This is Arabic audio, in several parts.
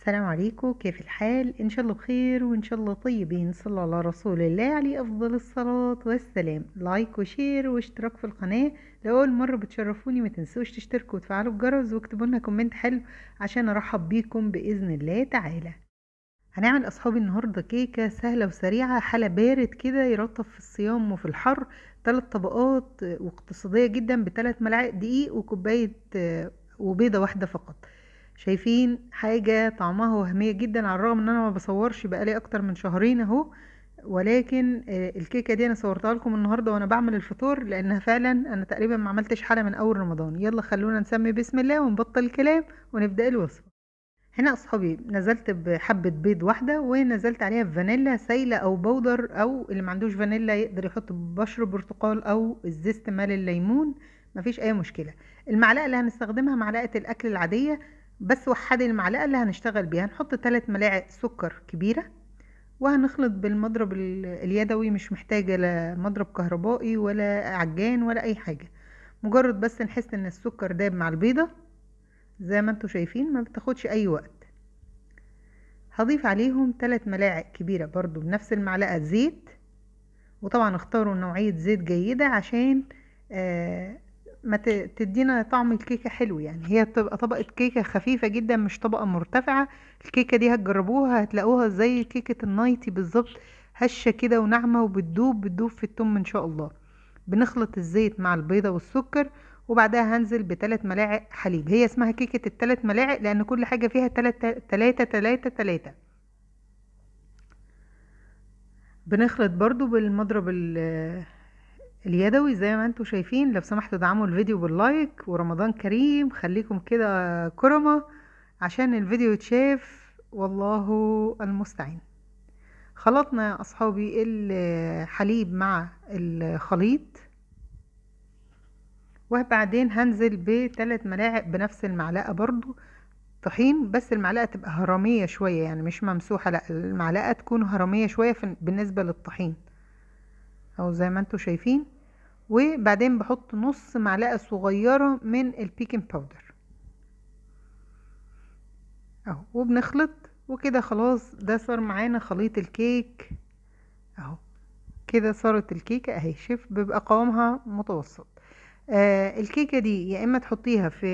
السلام عليكم كيف الحال ان شاء الله بخير وان شاء الله طيبين صلى على رسول الله عليه افضل الصلاة والسلام لايك وشير واشتراك في القناة لو اول مرة بتشرفوني ما تنسوش تشتركوا وتفعلوا الجرس واكتبوا لنا كومنت حلو عشان ارحب بيكم باذن الله تعالى هنعمل اصحابي النهاردة كيكة سهلة وسريعة حلا بارد كده يرطب في الصيام وفي الحر ثلاث طبقات واقتصادية جدا بثلاث ملاعق دقيق وكوباية آه، وبيضة واحدة فقط شايفين حاجة طعمها وهمية جدا على الرغم ان انا ما بصورش بقالي اكتر من شهرين اهو ولكن آه، الكيكه دي انا صورتها لكم النهارده وانا بعمل الفطور لانها فعلا انا تقريبا ما عملتش حاله من اول رمضان يلا خلونا نسمي بسم الله ونبطل الكلام ونبدا الوصفه هنا اصحابي نزلت بحبه بيض واحده ونزلت عليها فانيلا سايله او بودر او اللي ما عندوش فانيلا يقدر يحط بشر برتقال او الزيست مال الليمون مفيش اي مشكله المعلقه اللي هنستخدمها معلقه الاكل العاديه بس وحدي المعلقة اللي هنشتغل بيها هنحط تلات ملاعق سكر كبيرة وهنخلط بالمضرب اليدوي مش محتاجة لا مضرب كهربائي ولا عجان ولا أي حاجة مجرد بس نحس ان السكر داب مع البيضة زي ما انتوا شايفين ما بتاخدش اي وقت هضيف عليهم تلات ملاعق كبيرة برضو بنفس المعلقة زيت وطبعا اختاروا نوعية زيت جيدة عشان آه ما تدينا طعم الكيكه حلو يعني هي بتبقى طبقه كيكه خفيفه جدا مش طبقه مرتفعه الكيكه دي هتجربوها هتلاقوها زي كيكه النايتي بالظبط هشه كده وناعمه وبتدوب بتدوب في التم ان شاء الله بنخلط الزيت مع البيضه والسكر وبعدها هنزل بثلاث ملاعق حليب هي اسمها كيكه الثلاث ملاعق لان كل حاجه فيها ثلاثة ثلاثة ثلاثة ثلاثة بنخلط برضو بالمضرب اليدوي زي ما انتم شايفين لو سمحتوا دعموا الفيديو باللايك ورمضان كريم خليكم كده كرمة عشان الفيديو يتشاف والله المستعان خلطنا يا اصحابي الحليب مع الخليط وبعدين هنزل بثلاث ملاعق بنفس المعلقه برضو طحين بس المعلقه تبقى هرميه شويه يعني مش ممسوحه لا المعلقه تكون هرميه شويه بالنسبه للطحين اهو زي ما انتوا شايفين وبعدين بحط نص معلقة صغيرة من البيكنج باودر اهو وبنخلط وكده خلاص ده صار معانا خليط الكيك اهو كده صارت الكيكة اهي شوف بيبقى قوامها متوسط آه الكيكة دي يا اما تحطيها في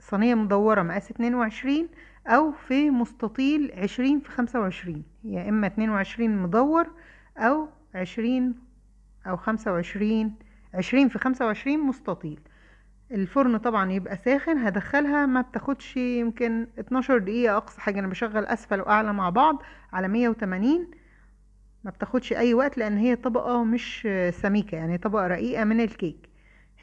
صينية مدورة مقاس 22 او في مستطيل 20 في 25 يا اما 22 مدور او عشرين أو خمسة وعشرين عشرين في خمسة وعشرين مستطيل الفرن طبعا يبقى ساخن هدخلها ما بتاخدش يمكن 12 دقيقة أقصى حاجة أنا بشغل أسفل وأعلى مع بعض على 180 ما بتاخدش أي وقت لأن هي طبقة مش سميكة يعني طبقة رقيقة من الكيك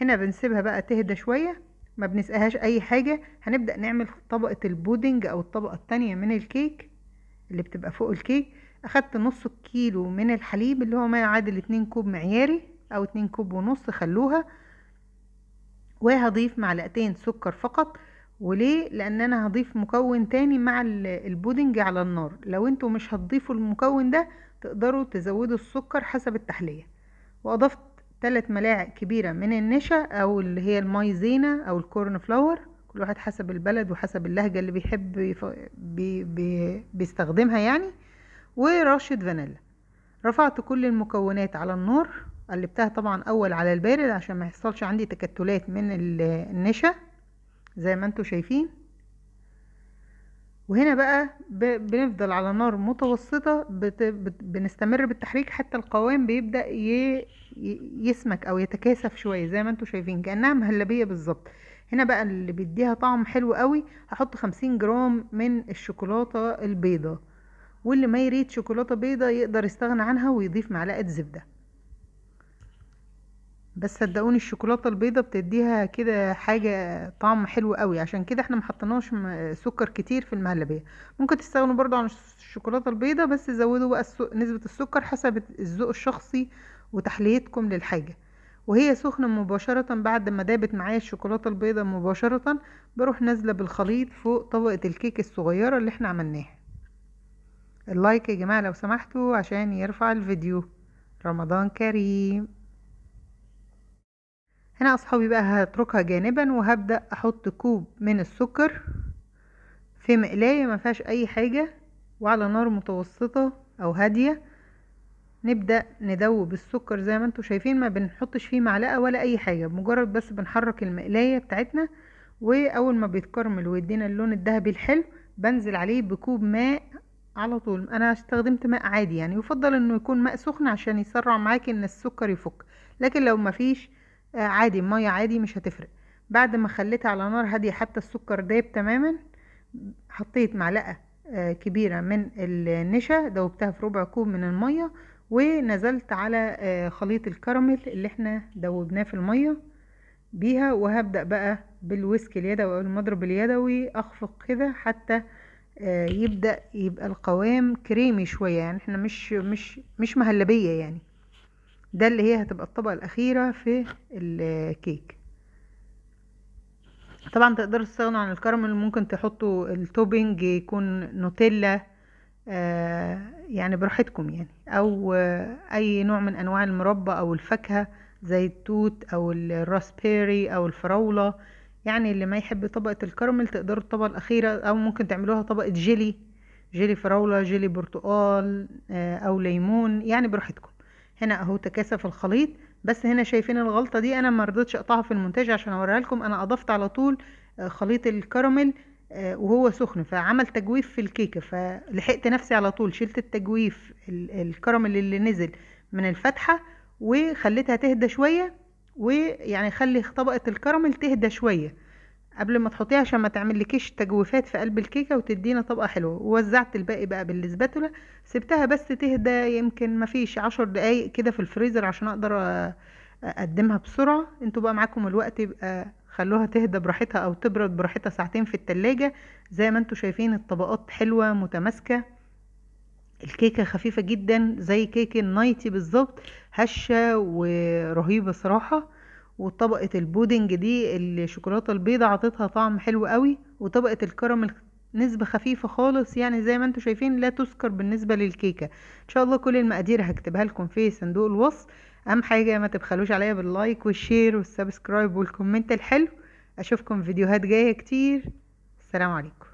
هنا بنسيبها بقى تهدى شوية ما بنسقهاش أي حاجة هنبدأ نعمل طبقة البودنج أو الطبقة التانية من الكيك اللي بتبقى فوق الكيك اخدت نص كيلو من الحليب اللي هو ما يعادل اتنين كوب معياري او اتنين كوب ونص خلوها وهضيف معلقتين سكر فقط وليه لان انا هضيف مكون تاني مع البودنج على النار لو انتوا مش هتضيفوا المكون ده تقدروا تزودوا السكر حسب التحلية واضفت تلات ملاعق كبيرة من النشا او اللي هي المايزينا او الكورن فلاور كل واحد حسب البلد وحسب اللهجة اللي بيحب بي بي بيستخدمها يعني ورشة فانيلا رفعت كل المكونات على النار قلبتها طبعا اول على البارد عشان ما يحصلش عندي تكتلات من النشا زي ما انتم شايفين وهنا بقى بنفضل على نار متوسطة بنستمر بالتحريك حتى القوام بيبدأ يسمك او يتكاثف شوية زي ما انتم شايفين كأنها مهلبية بالظبط هنا بقى اللي بيديها طعم حلو قوي هحط خمسين جرام من الشوكولاتة البيضة واللي ما يريد شوكولاتة بيضة يقدر يستغنى عنها ويضيف معلقة زبدة بس صدقوني الشوكولاتة البيضة بتديها كده حاجة طعم حلو قوي عشان كده احنا محطناش سكر كتير في المهلبية ممكن تستغنوا برضو عن الشوكولاتة البيضة بس زودوا بقى نسبة السكر حسب الذوق الشخصي وتحليتكم للحاجة وهي سخنة مباشرة بعد ما دابت معايا الشوكولاتة البيضة مباشرة بروح نازلة بالخليط فوق طبقة الكيك الصغيرة اللي احنا عملناها اللايك يا جماعة لو سمحتوا عشان يرفع الفيديو رمضان كريم هنا اصحابي بقى هتركها جانبا وهبدأ احط كوب من السكر في مقلاية ما فيهاش اي حاجة وعلى نار متوسطة او هادية نبدأ ندوب السكر زي ما انتم شايفين ما بنحطش فيه معلقة ولا اي حاجة مجرد بس بنحرك المقلاية بتاعتنا واول ما بيتكرمل ويدينا اللون الذهبي الحلو بنزل عليه بكوب ماء على طول انا استخدمت ماء عادي يعني يفضل انه يكون ماء سخن عشان يسرع معاك ان السكر يفك لكن لو مفيش آه، عادي ميه عادي مش هتفرق بعد ما خليتها على نار هاديه حتى السكر دايب تماما حطيت معلقه آه، كبيره من النشا دوبتها في ربع كوب من الميه ونزلت على آه، خليط الكراميل اللي احنا دوبناه في الميه بيها وهبدا بقى بالويسك اليدوي او المضرب اليدوي اخفق كده حتى آه، يبدأ يبقى القوام كريمي شوية يعني احنا مش مش مش مهلبية يعني ده اللي هي هتبقى الطبقة الأخيرة في الكيك طبعا تقدروا تستغنوا عن الكراميل ممكن تحطوا التوبينج يكون نوتيلا آه يعني براحتكم يعني او آه اي نوع من انواع المربى او الفاكهه زي التوت او الراسبيري او الفراوله يعني اللي ما يحب طبقة الكراميل تقدروا الطبقة الأخيرة أو ممكن تعملوها طبقة جيلي جيلي فراولة جيلي برتقال آه، أو ليمون يعني براحتكم هنا أهو تكاسف الخليط بس هنا شايفين الغلطة دي أنا ما رضيتش أقطعها في المونتاج عشان أوريها لكم أنا أضفت على طول آه، خليط الكراميل آه، وهو سخن فعمل تجويف في الكيكة فلحقت نفسي على طول شلت التجويف الكراميل اللي نزل من الفتحة وخليتها تهدى شوية ويعني خلي طبقة الكراميل تهدى شوية قبل ما تحطيها عشان ما تعملكيش تجويفات في قلب الكيكه وتدينا طبقه حلوه ووزعت الباقي بقى بالسباتولا سبتها بس تهدى يمكن ما فيش عشر دقايق كده في الفريزر عشان اقدر اقدمها بسرعه انتوا بقى معاكم الوقت يبقى خلوها تهدى براحتها او تبرد براحتها ساعتين في التلاجة زي ما انتوا شايفين الطبقات حلوه متماسكه الكيكة خفيفة جدا زي كيك النايتي بالظبط هشة ورهيبة صراحة وطبقة البودنج دي الشوكولاتة البيضة عطتها طعم حلو قوي وطبقة الكراميل نسبة خفيفة خالص يعني زي ما انتم شايفين لا تذكر بالنسبة للكيكة ان شاء الله كل المقادير هكتبها لكم في صندوق الوصف اهم حاجة ما تبخلوش عليا باللايك والشير والسبسكرايب والكومنت الحلو اشوفكم فيديوهات جاية كتير السلام عليكم